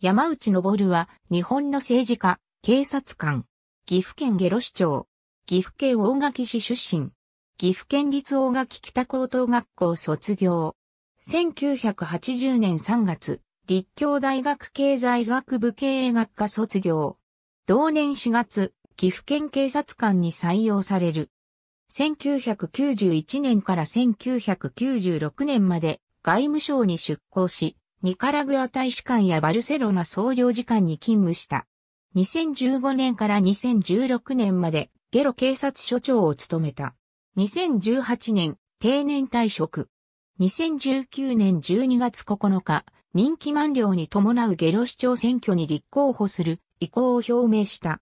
山内昇は、日本の政治家、警察官、岐阜県下呂市長、岐阜県大垣市出身、岐阜県立大垣北高等学校卒業。1980年3月、立教大学経済学部経営学科卒業。同年4月、岐阜県警察官に採用される。1991年から1996年まで外務省に出向し、ニカラグア大使館やバルセロナ総領事館に勤務した。2015年から2016年までゲロ警察署長を務めた。2018年、定年退職。2019年12月9日、任期満了に伴うゲロ市長選挙に立候補する意向を表明した。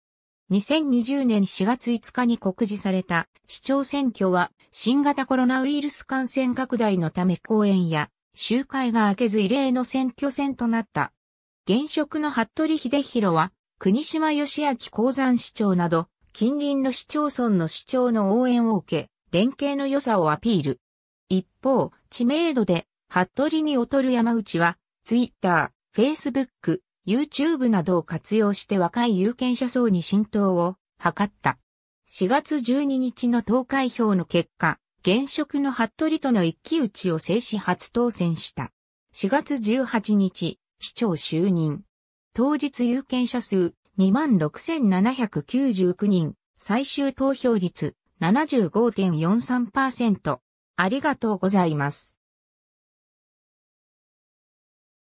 2020年4月5日に告示された市長選挙は新型コロナウイルス感染拡大のため公演や集会が明けず異例の選挙戦となった。現職の服部秀弘は、国島義明鉱山市長など、近隣の市町村の市長の応援を受け、連携の良さをアピール。一方、知名度で、服部に劣る山内は、ツイッター、フェイスブック、YouTube などを活用して若い有権者層に浸透を図った。4月12日の投開票の結果、現職の服部との一騎打ちを制止初当選した。4月18日、市長就任。当日有権者数26,799人、最終投票率75.43%。ありがとうございます。